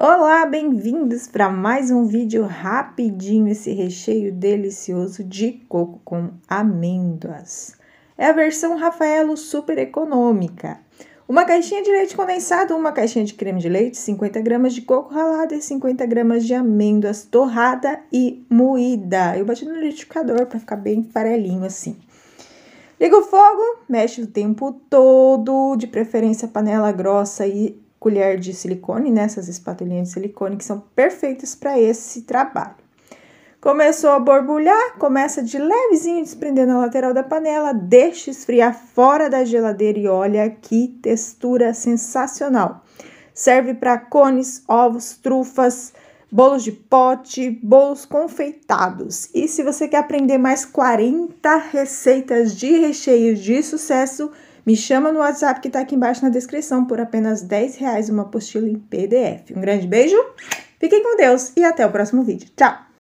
Olá, bem-vindos para mais um vídeo rapidinho, esse recheio delicioso de coco com amêndoas. É a versão Rafaelo super econômica. Uma caixinha de leite condensado, uma caixinha de creme de leite, 50 gramas de coco ralado e 50 gramas de amêndoas torrada e moída. Eu bati no liquidificador para ficar bem farelinho assim. Liga o fogo, mexe o tempo todo, de preferência panela grossa e colher de silicone, nessas né, espatulinhas de silicone que são perfeitas para esse trabalho. Começou a borbulhar, começa de levezinho desprendendo a lateral da panela, deixa esfriar fora da geladeira e olha que textura sensacional. Serve para cones, ovos, trufas, bolos de pote, bolos confeitados. E se você quer aprender mais 40 receitas de recheios de sucesso, me chama no WhatsApp que está aqui embaixo na descrição por apenas 10 reais uma apostila em PDF. Um grande beijo, fiquem com Deus e até o próximo vídeo. Tchau!